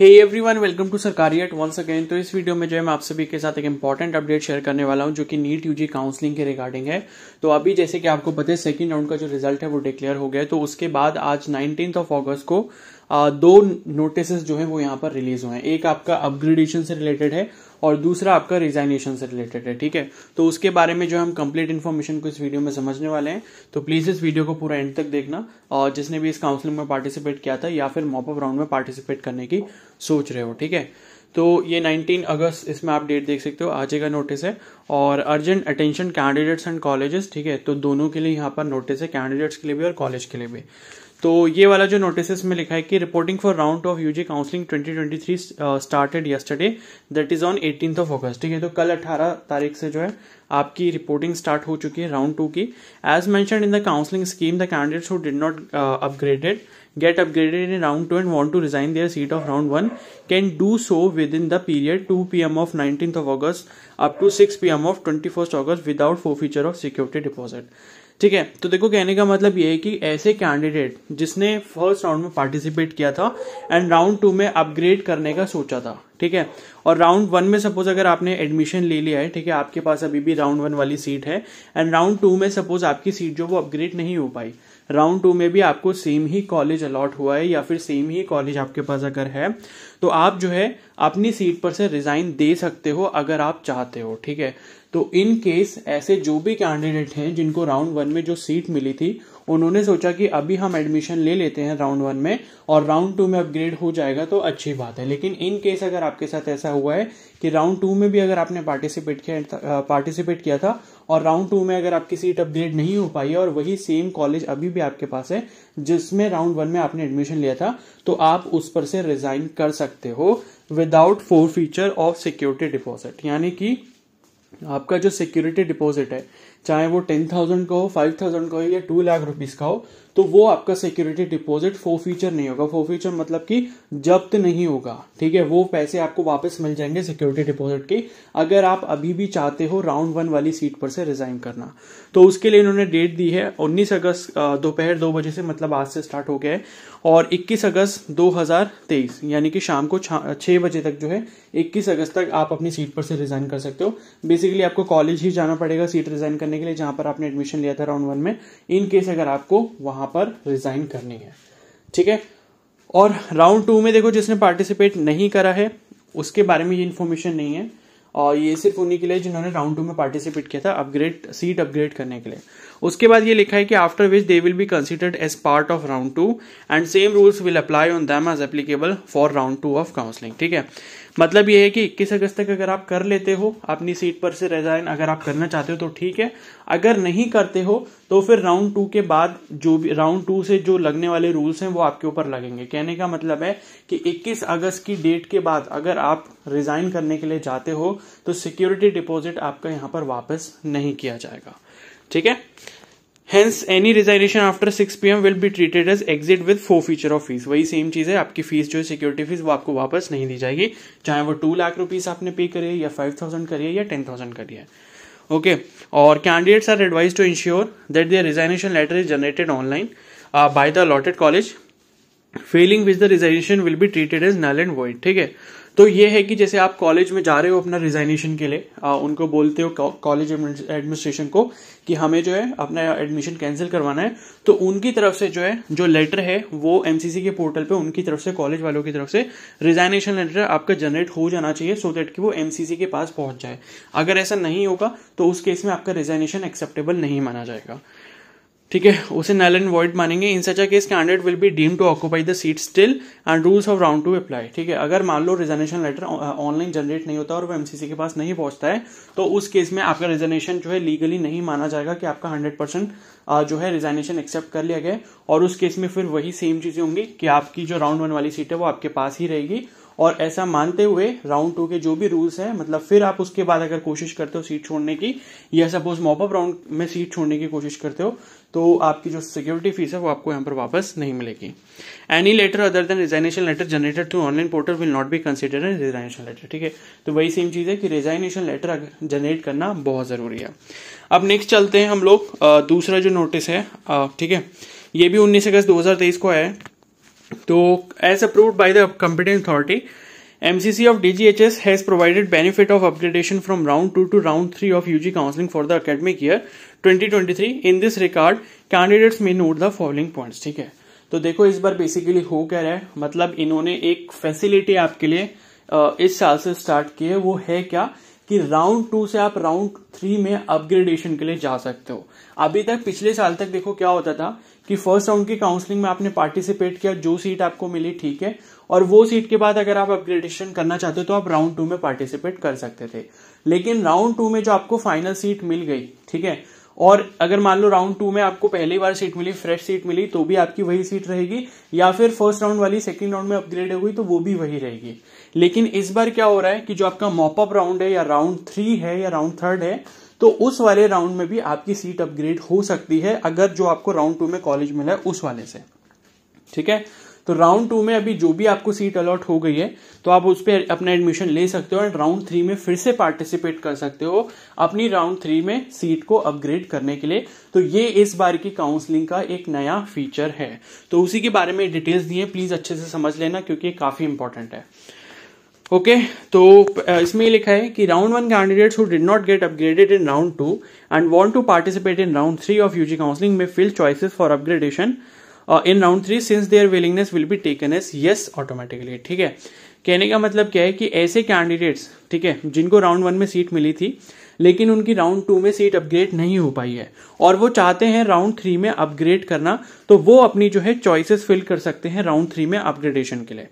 Hey everyone welcome to at once again तो इस video में जो है मैं आप सभी के साथ एक इंपॉर्टेंट अपडेट शेयर करने वाला हूं जो कि नीट यूजी काउंसलिंग के रिगार्डिंग है तो अभी जैसे कि आपको पता है सेकंड राउंड का जो रिजल्ट है वो डिक्लेयर हो गया तो उसके बाद आज नाइनटीन ऑफ ऑगस्ट को आ, दो नोटिस जो है वो यहाँ पर रिलीज हुए हैं एक आपका अपग्रेडेशन से रिलेटेड है और दूसरा आपका रिजाइनेशन से रिलेटेड है ठीक है तो उसके बारे में जो हम कंप्लीट इन्फॉर्मेशन को इस वीडियो में समझने वाले हैं तो प्लीज़ इस वीडियो को पूरा एंड तक देखना और जिसने भी इस काउंसलिंग में पार्टिसिपेट किया था या फिर मॉपअप राउंड में पार्टिसिपेट करने की सोच रहे हो ठीक है तो ये 19 अगस्त इसमें आप डेट देख सकते हो आज का नोटिस है और urgent attention candidates and colleges ठीक है तो दोनों के लिए यहाँ पर नोटिस है कैंडिडेट्स के लिए भी और कॉलेज के लिए भी तो ये वाला जो नोटिस में लिखा है कि reporting for round of UG counselling 2023 started yesterday that is on eighteen of August ठीक है तो कल 18 तारीख से जो है आपकी रिपोर्टिंग स्टार्ट हो चुकी है राउंड टू की as mention in the counselling scheme the candidates who did not upgraded get upgraded in round two and want to resign their seat of round one can do so within the period two p m of nineteen of August up to six p m of twenty first August without forfeiture of security deposit ठीक है तो देखो कहने का मतलब ये है कि ऐसे कैंडिडेट जिसने फर्स्ट राउंड में पार्टिसिपेट किया था एंड राउंड टू में अपग्रेड करने का सोचा था ठीक है और राउंड वन में सपोज अगर आपने एडमिशन ले लिया है ठीक है आपके पास अभी भी राउंड वन वाली सीट है एंड राउंड टू में सपोज आपकी सीट जो वो अपग्रेड नहीं हो पाई राउंड टू में भी आपको सेम ही कॉलेज अलॉट हुआ है या फिर सेम ही कॉलेज आपके पास अगर है तो आप जो है अपनी सीट पर से रिजाइन दे सकते हो अगर आप चाहते हो ठीक है तो इन केस ऐसे जो भी कैंडिडेट हैं जिनको राउंड वन में जो सीट मिली थी उन्होंने सोचा कि अभी हम एडमिशन ले लेते हैं राउंड वन में और राउंड टू में अपग्रेड हो जाएगा तो अच्छी बात है लेकिन इन केस अगर आपके साथ ऐसा हुआ है कि राउंड टू में भी अगर आपने पार्टिसिपेट किया पार्टिसिपेट किया था और राउंड टू में अगर आपकी सीट अपग्रेड नहीं हो पाई है और वही सेम कॉलेज अभी भी आपके पास है जिसमें राउंड वन में आपने एडमिशन लिया था तो आप उस पर से रिजाइन कर सकते हो without forfeiture of security deposit यानी कि आपका जो सिक्योरिटी डिपॉजिट है चाहे वो टेन थाउजेंड का हो फाइव थाउजेंड का हो या टू लाख रुपीज़ का हो तो वो आपका सिक्योरिटी डिपॉजिट फो फ्यूचर नहीं होगा फो फ्यूचर मतलब कि जब्त नहीं होगा ठीक है वो पैसे आपको वापस मिल जाएंगे सिक्योरिटी डिपॉजिट के अगर आप अभी भी चाहते हो राउंड वन वाली सीट पर से रिजाइन करना तो उसके लिए इन्होंने डेट दी है उन्नीस अगस्त दोपहर दो बजे से मतलब आज से स्टार्ट हो गया है और इक्कीस अगस्त दो यानी कि शाम को छह बजे तक जो है इक्कीस अगस्त तक आप अपनी सीट पर से रिजाइन कर सकते हो बेसिकली आपको कॉलेज ही जाना पड़ेगा सीट रिजाइन करने के लिए जहां पर आपने एडमिशन लिया था राउंड वन में इन केस अगर आपको वहां वहां पर रिजाइन करनी है ठीक है और राउंड टू में देखो जिसने पार्टिसिपेट नहीं करा है उसके बारे में ये इन्फॉर्मेशन नहीं है और ये सिर्फ उन्हीं के लिए जिन्होंने राउंड टू में पार्टिसिपेट किया था अपग्रेड सीट अपग्रेड करने के लिए उसके बाद ये लिखा है कि after which they will be considered as part of round two and same rules will apply on them as applicable for round two of counselling ठीक है मतलब ये है कि इक्कीस अगस्त तक अगर आप कर लेते हो अपनी सीट पर से रिजाइन अगर आप करना चाहते हो तो ठीक है अगर नहीं करते हो तो फिर राउंड टू के बाद जो भी राउंड टू से जो लगने वाले रूल्स हैं वो आपके ऊपर लगेंगे कहने का मतलब है कि 21 अगस्त की डेट के बाद अगर आप रिजाइन करने के लिए जाते हो तो सिक्योरिटी डिपॉजिट आपका यहाँ पर वापस नहीं किया जाएगा ठीक है hence any resignation after six p m will be treated as exit with forfeiture of fees वही सेम चीज है आपकी फीस जो है सिक्योरिटी फीस वो आपको वापस नहीं दी जाएगी चाहे वो टू लाख रुपीज आपने पे करिए या फाइव थाउजेंड करिए या टेन थाउजेंड करिए ओके और candidates are advise to ensure that their resignation letter is generated online by the allotted college failing with the resignation will be treated as null and void ठीक है तो ये है कि जैसे आप कॉलेज में जा रहे हो अपना रिजाइनेशन के लिए आ, उनको बोलते हो कॉलेज एडमिनिस्ट्रेशन को कि हमें जो है अपना एडमिशन कैंसिल करवाना है तो उनकी तरफ से जो है जो लेटर है वो एमसीसी के पोर्टल पे उनकी तरफ से कॉलेज वालों की तरफ से रिजाइनेशन लेटर आपका जनरेट हो जाना चाहिए सो देट दैट कि वो एमसीसी के पास पहुंच जाए अगर ऐसा नहीं होगा तो उस केस में आपका रिजाइनेशन एक्सेप्टेबल नहीं माना जाएगा ठीक है उसे नल एंड वॉइड मानेंगे in such case candidate will be deem to occupy the seat still and rules of round two apply ठीक है अगर मान लो रिजर्नेशन लेटर ऑनलाइन जनरेट नहीं होता और वो एमसीसी के पास नहीं पहुंचता है तो उस केस में आपका रिजर्नेशन जो है लीगली नहीं माना जाएगा कि आपका हंड्रेड परसेंट uh, जो है रिजर्नेशन एक्सेप्ट कर लिया गया और उस केस में फिर वही सेम चीजें होंगी कि आपकी जो राउंड वन वाली सीट है वो आपके पास ही रहेगी और ऐसा मानते हुए राउंड टू के जो भी रूल्स है मतलब फिर आप उसके बाद अगर कोशिश करते हो सीट छोड़ने की या सपोज मॉपअप राउंड में सीट छोड़ने की कोशिश करते हो तो आपकी जो सिक्योरिटी फीस है वो आपको यहाँ पर वापस नहीं मिलेगी any letter other than resignation letter generated through online portal will not be consider an resignation letter ठीक है तो वही सेम चीज़ है कि रिजाइनेशन लेटर जनरेट करना बहुत ज़रूरी है अब नेक्स्ट चलते हैं हम लोग दूसरा जो नोटिस है ठीक है ये भी उन्नीस अगस्त दो को आया है तो as approve by the competent authority MCC of DGHS has provided benefit of upgradation from round two to round three of UG counselling for the academic year three in this record candidates may note the following points ठीक है तो देखो इस बार basically हो क्या है मतलब इन्होंने एक फैसिलिटी आपके लिए इस साल से स्टार्ट की है वो है क्या कि राउंड टू से आप राउंड थ्री में अपग्रेडेशन के लिए जा सकते हो अभी तक पिछले साल तक देखो क्या होता था कि फर्स्ट राउंड की काउंसलिंग में आपने पार्टिसिपेट किया जो सीट आपको मिली ठीक है और वो सीट के बाद अगर आप अपग्रेडेशन करना चाहते हो तो आप राउंड टू में पार्टिसिपेट कर सकते थे लेकिन राउंड टू में जो आपको फाइनल सीट मिल गई ठीक है और अगर मान लो राउंड टू में आपको पहली बार सीट मिली फ्रेश सीट मिली तो भी आपकी वही सीट रहेगी या फिर फर्स्ट राउंड वाली सेकंड राउंड में अपग्रेड हो गई तो वो भी वही रहेगी लेकिन इस बार क्या हो रहा है कि जो आपका मॉपअप राउंड है या राउंड थ्री है या राउंड थर्ड है तो उस वाले राउंड में भी आपकी सीट अपग्रेड हो सकती है अगर जो आपको राउंड टू में कॉलेज मिला है उस वाले से ठीक है तो राउंड टू में अभी जो भी आपको सीट अलॉट हो गई है तो आप उस पर अपना एडमिशन ले सकते हो एंड राउंड थ्री में फिर से पार्टिसिपेट कर सकते हो अपनी राउंड थ्री में सीट को अपग्रेड करने के लिए तो ये इस बार की काउंसलिंग का एक नया फीचर है तो उसी के बारे में डिटेल्स दिए प्लीज अच्छे से समझ लेना क्योंकि ये काफी इंपॉर्टेंट है ओके तो uh, इसमें लिखा है कि round one candidates who did not get upgraded in round two and want to participate in round three of UG counselling में fill choices for upgradation in round three since their willingness will be taken as yes automatically ठीक है कहने का मतलब क्या है कि ऐसे कैंडिडेट्स ठीक है जिनको राउंड वन में सीट मिली थी लेकिन उनकी राउंड टू में सीट अपग्रेड नहीं हो पाई है और वो चाहते हैं राउंड थ्री में अपग्रेड करना तो वो अपनी जो है चॉइसेस फिल कर सकते हैं राउंड थ्री में अपग्रेडेशन के लिए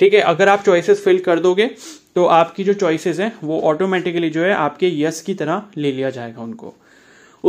ठीक है अगर आप चॉइसेस फिल कर दोगे तो आपकी जो चॉइसेस हैं वो ऑटोमेटिकली जो है आपके यस की तरह ले लिया जाएगा उनको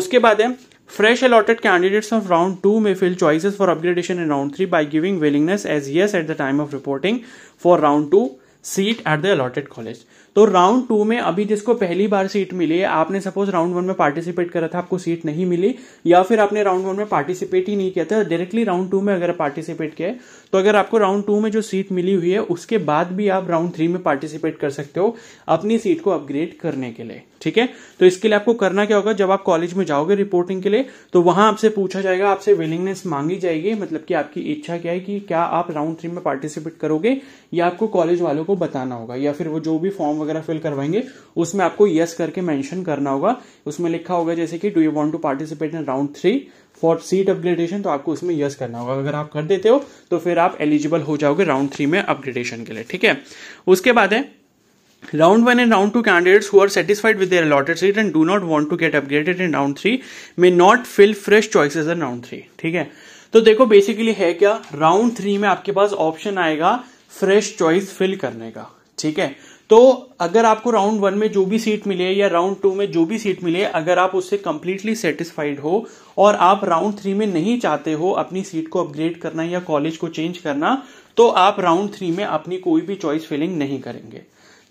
उसके बाद है fresh allotted candidates of round two में fill choices for upgradation in round three by giving willingness as yes at the time of reporting for round two seat at the allotted college तो round two में अभी जिसको पहली बार seat मिली है आपने सपोज राउंड वन में पार्टिसिपेट करा था आपको सीट नहीं मिली या फिर आपने राउंड वन में पार्टिसिपेट ही नहीं किया था डायरेक्टली राउंड टू में अगर पार्टिसिपेट किया तो अगर आपको राउंड टू में जो सीट मिली हुई है उसके बाद भी आप राउंड थ्री में पार्टिसिपेट कर सकते हो अपनी सीट को अपग्रेड करने के लिए ठीक है तो इसके लिए आपको करना क्या होगा जब आप कॉलेज में जाओगे रिपोर्टिंग के लिए तो वहां आपसे पूछा जाएगा आपसे विलिंगनेस मांगी जाएगी मतलब कि आपकी इच्छा क्या है कि क्या आप राउंड थ्री में पार्टिसिपेट करोगे या आपको कॉलेज वालों को बताना होगा या फिर वो जो भी फॉर्म वगैरह फिल करवाएंगे उसमें आपको यस करके मैंशन करना होगा उसमें लिखा होगा जैसे कि do you want to participate in round three for seat upgradation तो आपको उसमें यस करना होगा अगर आप कर देते हो तो फिर आप एलिजिबल हो जाओगे राउंड थ्री में अपग्रेडेशन के लिए ठीक है उसके बाद है round one and round two candidates who are satisfied with their allotted seat and do not want to get upgraded in round 3 may not fill fresh choices in round 3 ठीक है तो देखो बेसिकली है क्या राउंड थ्री में आपके पास option आएगा फ्रेश चॉइस फिल करने का ठीक है तो अगर आपको राउंड वन में जो भी सीट मिले या राउंड टू में जो भी सीट मिले अगर आप उससे कंप्लीटली सेटिस्फाइड हो और आप राउंड थ्री में नहीं चाहते हो अपनी सीट को अपग्रेड करना या कॉलेज को चेंज करना तो आप राउंड थ्री में अपनी कोई भी चॉइस फिलिंग नहीं करेंगे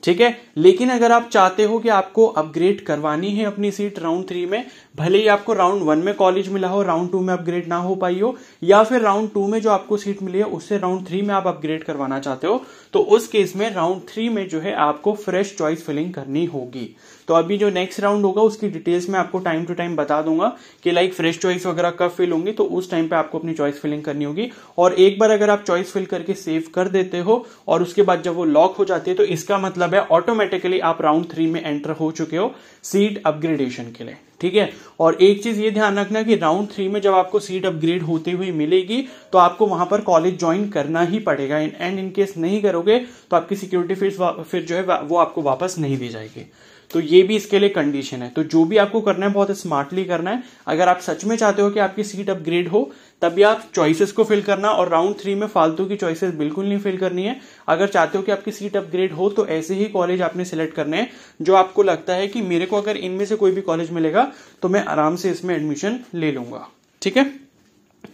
ठीक है लेकिन अगर आप चाहते हो कि आपको अपग्रेड करवानी है अपनी सीट राउंड थ्री में भले ही आपको राउंड वन में कॉलेज मिला हो राउंड टू में अपग्रेड ना हो पाई हो या फिर राउंड टू में जो आपको सीट मिली है उससे राउंड थ्री में आप अपग्रेड करवाना चाहते हो तो उस केस में राउंड थ्री में जो है आपको फ्रेश चॉइस फिलिंग करनी होगी तो अभी जो नेक्स्ट राउंड होगा उसकी डिटेल्स में आपको टाइम टू टाइम बता दूंगा कि लाइक फ्रेश चॉइस वगैरह कब फिल होंगी तो उस टाइम पे आपको अपनी चॉइस फिलिंग करनी होगी और एक बार अगर आप चॉइस फिल करके सेव कर देते हो और उसके बाद जब वो लॉक हो जाती है तो इसका मतलब है ऑटोमेटिकली आप राउंड थ्री में एंटर हो चुके हो सीट अपग्रेडेशन के लिए ठीक है और एक चीज ये ध्यान रखना कि राउंड थ्री में जब आपको सीट अपग्रेड होते हुए मिलेगी तो आपको वहां पर कॉलेज ज्वाइन करना ही पड़ेगा एंड इन केस नहीं करोगे तो आपकी सिक्योरिटी फीस फिर जो है वो आपको वापस नहीं दी जाएगी तो ये भी इसके लिए कंडीशन है तो जो भी आपको करना है बहुत स्मार्टली करना है अगर आप सच में चाहते हो कि आपकी सीट अपग्रेड हो तभी आप चॉइसेस को फिल करना और राउंड थ्री में फालतू की चॉइसेस बिल्कुल नहीं फिल करनी है अगर चाहते हो कि आपकी सीट अपग्रेड हो तो ऐसे ही कॉलेज आपने सेलेक्ट करने हैं जो आपको लगता है कि मेरे को अगर इनमें से कोई भी कॉलेज मिलेगा तो मैं आराम से इसमें एडमिशन ले लूंगा ठीक है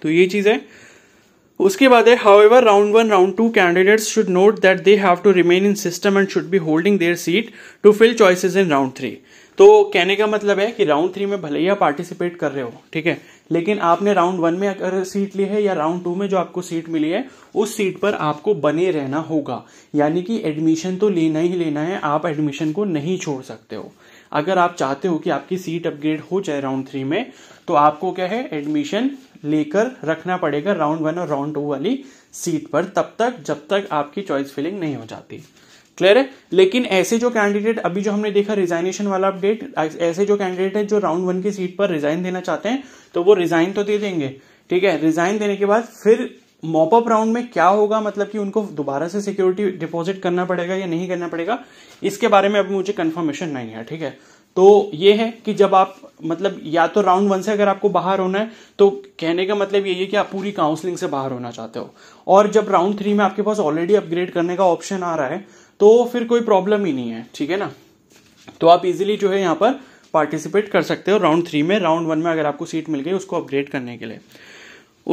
तो ये चीज है उसके बाद है however round one round two candidates should note that they have to remain in system and should be holding their seat to fill choices in round three तो कहने का मतलब है कि राउंड थ्री में भले ही आप पार्टिसिपेट कर रहे हो ठीक है लेकिन आपने राउंड वन में अगर सीट ली है या राउंड टू में जो आपको सीट मिली है उस सीट पर आपको बने रहना होगा यानी कि एडमिशन तो लेना ही लेना है आप एडमिशन को नहीं छोड़ सकते हो अगर आप चाहते हो कि आपकी सीट अपग्रेड हो जाए राउंड थ्री में तो आपको क्या है एडमिशन लेकर रखना पड़ेगा राउंड वन और राउंड टू वाली सीट पर तब तक जब तक आपकी चॉइस फिलिंग नहीं हो जाती क्लियर है लेकिन ऐसे जो कैंडिडेट अभी जो हमने देखा रिजाइनेशन वाला अपडेट ऐसे जो कैंडिडेट है जो राउंड वन की सीट पर रिजाइन देना चाहते हैं तो वो रिजाइन तो दे देंगे ठीक है रिजाइन देने के बाद फिर मॉपअप राउंड में क्या होगा मतलब कि उनको दोबारा से सिक्योरिटी डिपॉजिट करना पड़ेगा या नहीं करना पड़ेगा इसके बारे में अभी मुझे कंफर्मेशन नहीं है ठीक है तो ये है कि जब आप मतलब या तो राउंड वन से अगर आपको बाहर होना है तो कहने का मतलब यही है कि आप पूरी काउंसलिंग से बाहर होना चाहते हो और जब राउंड थ्री में आपके पास ऑलरेडी अपग्रेड करने का ऑप्शन आ रहा है तो फिर कोई प्रॉब्लम ही नहीं है ठीक है ना तो आप इजिली जो है यहाँ पर पार्टिसिपेट कर सकते हो राउंड थ्री में राउंड वन में अगर आपको सीट मिल गई उसको अपग्रेड करने के लिए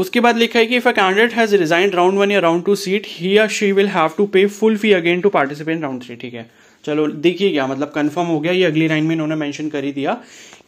उसके बाद लिखा है कि if a candidate has resign round one या राउंड टू सीट ही या she will have to pay full fee again to participate round three ठीक है चलो देखिए क्या मतलब कंफर्म हो गया ये अगली लाइन में इन्होंने मेंशन कर ही दिया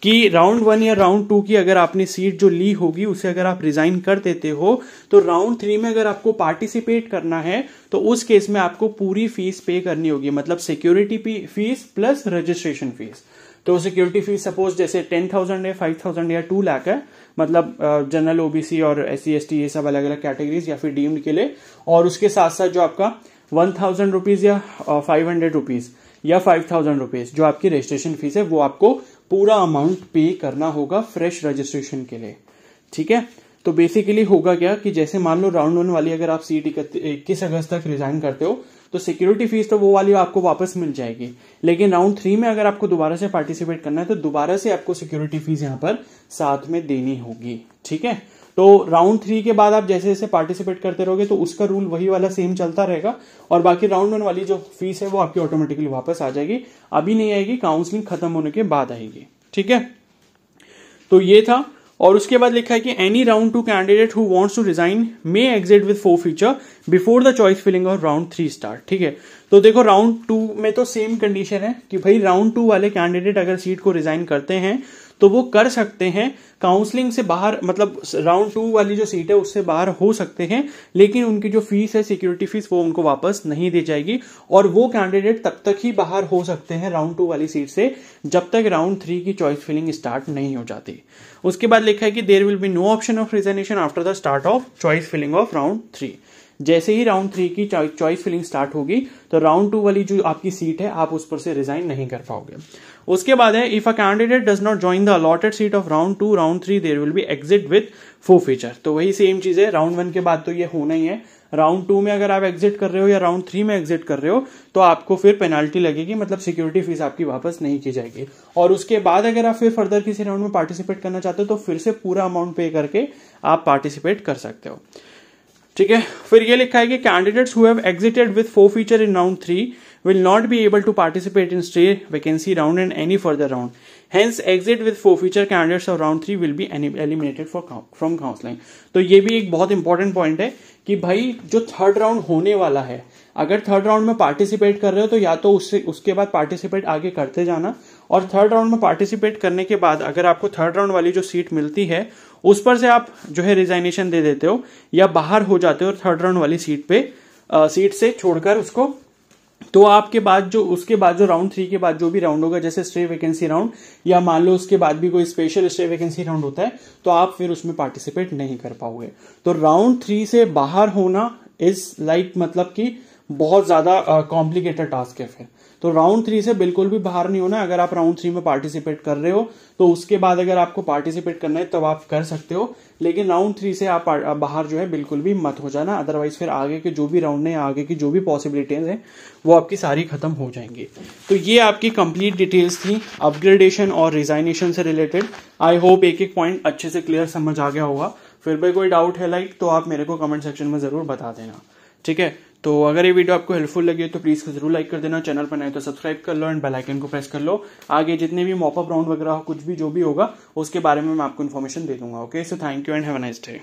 कि राउंड वन या राउंड टू की अगर आपने सीट जो ली होगी उसे अगर आप रिजाइन कर देते हो तो राउंड थ्री में अगर आपको पार्टिसिपेट करना है तो उस केस में आपको पूरी फीस पे करनी होगी मतलब security fees plus registration fees तो सिक्योरिटी फीस सपोज जैसे टेन थाउजेंड है फाइव थाउजेंड या टू लाख है मतलब जनरल ओबीसी और एस सी ये सब अलग अलग कैटेगरीज या फिर डीम्ड के लिए और उसके साथ साथ जो आपका वन थाउजेंड रुपीज या फाइव हंड्रेड रुपीज या फाइव थाउजेंड रुपीज जो आपकी रजिस्ट्रेशन फीस है वो आपको पूरा अमाउंट पे करना होगा फ्रेश रजिस्ट्रेशन के लिए ठीक है तो बेसिकली होगा क्या कि जैसे मान लो राउंड वन वाली अगर आप टी e इक्कीस अगस्त तक रिजाइन करते हो तो सिक्योरिटी फीस तो वो वाली आपको वापस मिल जाएगी लेकिन राउंड थ्री में अगर आपको दोबारा से पार्टिसिपेट करना है तो दोबारा से आपको सिक्योरिटी फीस यहाँ पर साथ में देनी होगी ठीक है तो राउंड थ्री के बाद आप जैसे जैसे पार्टिसिपेट करते रहोगे तो उसका रूल वही वाला सेम चलता रहेगा और बाकी राउंड वन वाली जो फीस है वो आपकी ऑटोमेटिकली वापस आ जाएगी अभी नहीं आएगी काउंसलिंग खत्म होने के बाद आएगी ठीक है तो ये था और उसके बाद लिखा है कि any round two candidate who wants to resign may exit with forfeiture before the choice filling of round three start ठीक है तो देखो राउंड टू में तो सेम कंडीशन है कि भाई राउंड टू वाले कैंडिडेट अगर सीट को रिजाइन करते हैं तो वो कर सकते हैं काउंसलिंग से बाहर मतलब राउंड टू वाली जो सीट है उससे बाहर हो सकते हैं लेकिन उनकी जो फीस है सिक्योरिटी फीस वो उनको वापस नहीं दी जाएगी और वो कैंडिडेट तब तक ही बाहर हो सकते हैं राउंड टू वाली सीट से जब तक राउंड थ्री की चॉइस फिलिंग स्टार्ट नहीं हो जाती उसके बाद लिखा है कि there will be no option of resignation after the start of choice filling of round three जैसे ही राउंड थ्री की चॉइस फिलिंग स्टार्ट होगी तो राउंड टू वाली जो आपकी सीट है आप उस पर से रिजाइन नहीं कर पाओगे उसके बाद है if a candidate does not join the allotted seat of round two round three there will be exit with forfeiture तो वही सेम चीज है राउंड वन के बाद तो ये होना ही है राउंड टू में अगर आप एग्जिट कर रहे हो या राउंड थ्री में एग्जिट कर रहे हो तो आपको फिर पेनाल्टी लगेगी मतलब सिक्योरिटी फीस आपकी वापस नहीं की जाएगी और उसके बाद अगर आप फिर फर्दर किसी राउंड में पार्टिसिपेट करना चाहते हो तो फिर से पूरा अमाउंट पे करके आप पार्टिसिपेट कर सकते हो ठीक है फिर ये लिखा है कि candidates who have exited with forfeiture in round three will not be able to participate in stray vacancy round and any further round. Hence, exit with forfeiture candidates of round three will be eliminated for from counselling. तो ये भी एक बहुत important point है कि भाई जो third round होने वाला है अगर third round में participate कर रहे हो तो या तो उससे उसके बाद participate आगे करते जाना और third round में participate करने के बाद अगर आपको third round वाली जो seat मिलती है उस पर से आप जो है रिजाइनेशन दे देते हो या बाहर हो जाते हो और थर्ड राउंड वाली सीट पे आ, सीट से छोड़कर उसको तो आपके बाद जो उसके बाद जो राउंड थ्री के बाद जो भी राउंड होगा जैसे स्ट्रे वैकेंसी राउंड या मान लो उसके बाद भी कोई स्पेशल स्ट्रे वैकेंसी राउंड होता है तो आप फिर उसमें पार्टिसिपेट नहीं कर पाओगे तो राउंड थ्री से बाहर होना इज लाइक like, मतलब की बहुत ज़्यादा कॉम्प्लिकेटेड टास्क है फिर तो राउंड थ्री से बिल्कुल भी बाहर नहीं होना अगर आप राउंड थ्री में पार्टिसिपेट कर रहे हो तो उसके बाद अगर आपको पार्टिसिपेट करना है तब तो आप कर सकते हो लेकिन राउंड थ्री से आप बाहर जो है बिल्कुल भी मत हो जाना अदरवाइज फिर आगे के जो भी राउंड है आगे की जो भी पॉसिबिलिटीज हैं वो आपकी सारी खत्म हो जाएंगी तो ये आपकी कंप्लीट डिटेल्स थी अपग्रेडेशन और रिजाइनेशन से रिलेटेड आई होप एक एक पॉइंट अच्छे से क्लियर समझ आ गया होगा फिर भी कोई डाउट है लाइक तो आप मेरे को कमेंट सेक्शन में जरूर बता देना ठीक है तो अगर ये वीडियो आपको हेल्पफुल लगी हो तो प्लीज़ को जरूर लाइक कर देना चैनल पर नए तो सब्सक्राइब कर लो एंड बेल आइकन को प्रेस कर लो आगे जितने भी मॉपअप राउंड वगैरह कुछ भी जो भी होगा उसके बारे में मैं आपको इन्फॉर्मेशन दे दूंगा okay so thank you and have nice day